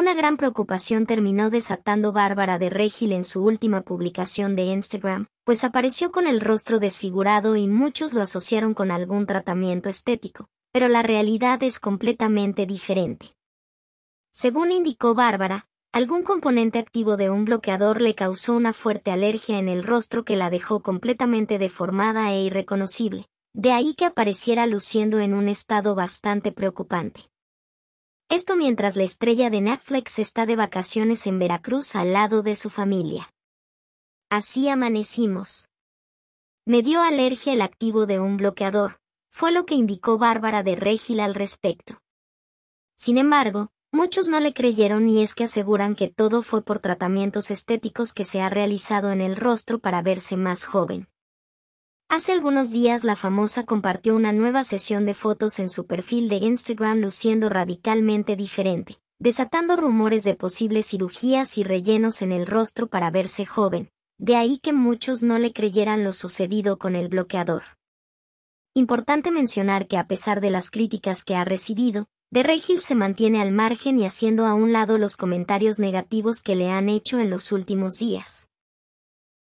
Una gran preocupación terminó desatando Bárbara de Regil en su última publicación de Instagram, pues apareció con el rostro desfigurado y muchos lo asociaron con algún tratamiento estético, pero la realidad es completamente diferente. Según indicó Bárbara, algún componente activo de un bloqueador le causó una fuerte alergia en el rostro que la dejó completamente deformada e irreconocible, de ahí que apareciera luciendo en un estado bastante preocupante. Esto mientras la estrella de Netflix está de vacaciones en Veracruz al lado de su familia. Así amanecimos. Me dio alergia el activo de un bloqueador, fue lo que indicó Bárbara de Regil al respecto. Sin embargo, muchos no le creyeron y es que aseguran que todo fue por tratamientos estéticos que se ha realizado en el rostro para verse más joven. Hace algunos días la famosa compartió una nueva sesión de fotos en su perfil de Instagram luciendo radicalmente diferente, desatando rumores de posibles cirugías y rellenos en el rostro para verse joven, de ahí que muchos no le creyeran lo sucedido con el bloqueador. Importante mencionar que a pesar de las críticas que ha recibido, de Regil se mantiene al margen y haciendo a un lado los comentarios negativos que le han hecho en los últimos días.